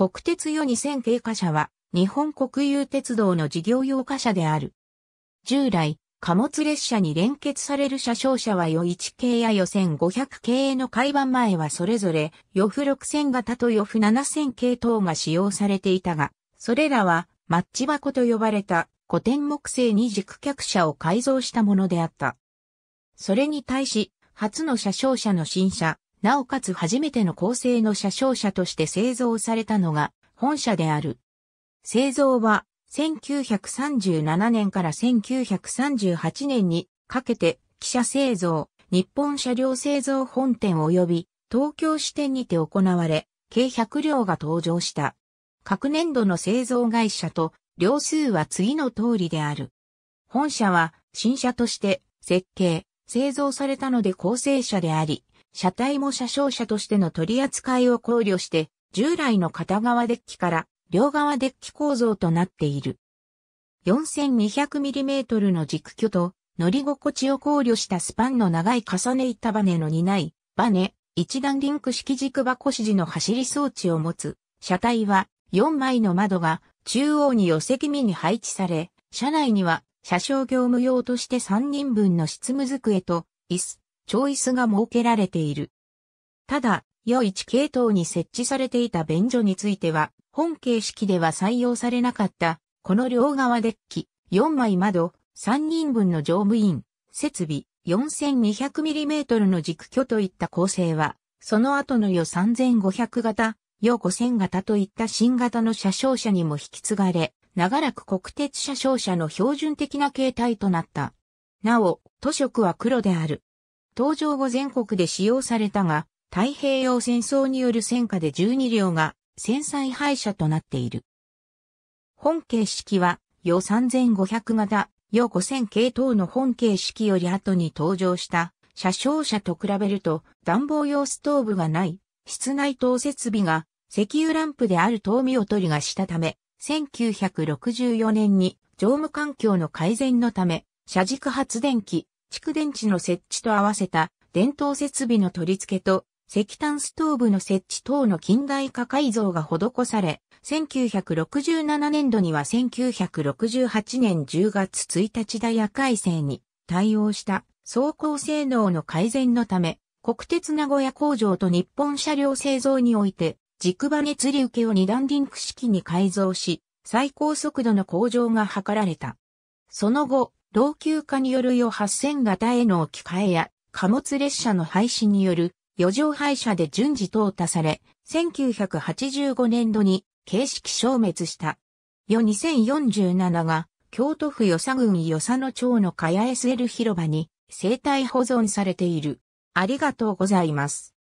国鉄よ2000系貨車は、日本国有鉄道の事業用貨車である。従来、貨物列車に連結される車掌車は予1系や予1500系の会番前はそれぞれ、予付6000型と予付7000系等が使用されていたが、それらは、マッチ箱と呼ばれた古典木製二軸客車を改造したものであった。それに対し、初の車掌車の新車、なおかつ初めての高性の車掌車として製造されたのが本社である。製造は1937年から1938年にかけて汽車製造、日本車両製造本店及び東京支店にて行われ、計100両が登場した。各年度の製造会社と両数は次の通りである。本社は新車として設計、製造されたので構成車であり、車体も車掌車としての取り扱いを考慮して、従来の片側デッキから両側デッキ構造となっている。4200mm の軸距と乗り心地を考慮したスパンの長い重ね板バネの担い、バネ、一段リンク式軸箱指示の走り装置を持つ、車体は4枚の窓が中央に寄せ気味に配置され、車内には車掌業務用として3人分の執務机と椅子、チョイスが設けられている。ただ、余一系統に設置されていた便所については、本形式では採用されなかった、この両側デッキ、4枚窓、3人分の乗務員、設備、4200mm の軸挙といった構成は、その後の余3500型、余5000型といった新型の車掌車にも引き継がれ、長らく国鉄車掌車の標準的な形態となった。なお、書色は黒である。登場後全国で使用されたが、太平洋戦争による戦火で12両が戦災廃車となっている。本形式は、よ3500型、よ5000系等の本形式より後に登場した車掌車と比べると暖房用ストーブがない、室内等設備が石油ランプである灯を取りがしたため、1964年に乗務環境の改善のため、車軸発電機、蓄電池の設置と合わせた電灯設備の取り付けと石炭ストーブの設置等の近代化改造が施され、1967年度には1968年10月1日ダイヤ改正に対応した走行性能の改善のため、国鉄名古屋工場と日本車両製造において、軸場。熱流受を二段リンク式に改造し、最高速度の向上が図られた。その後、老朽化による余8000型への置き換えや貨物列車の廃止による余剰廃車で順次淘汰され、1985年度に形式消滅した。余2047が京都府与佐郡与佐野町の茅 SL 広場に生態保存されている。ありがとうございます。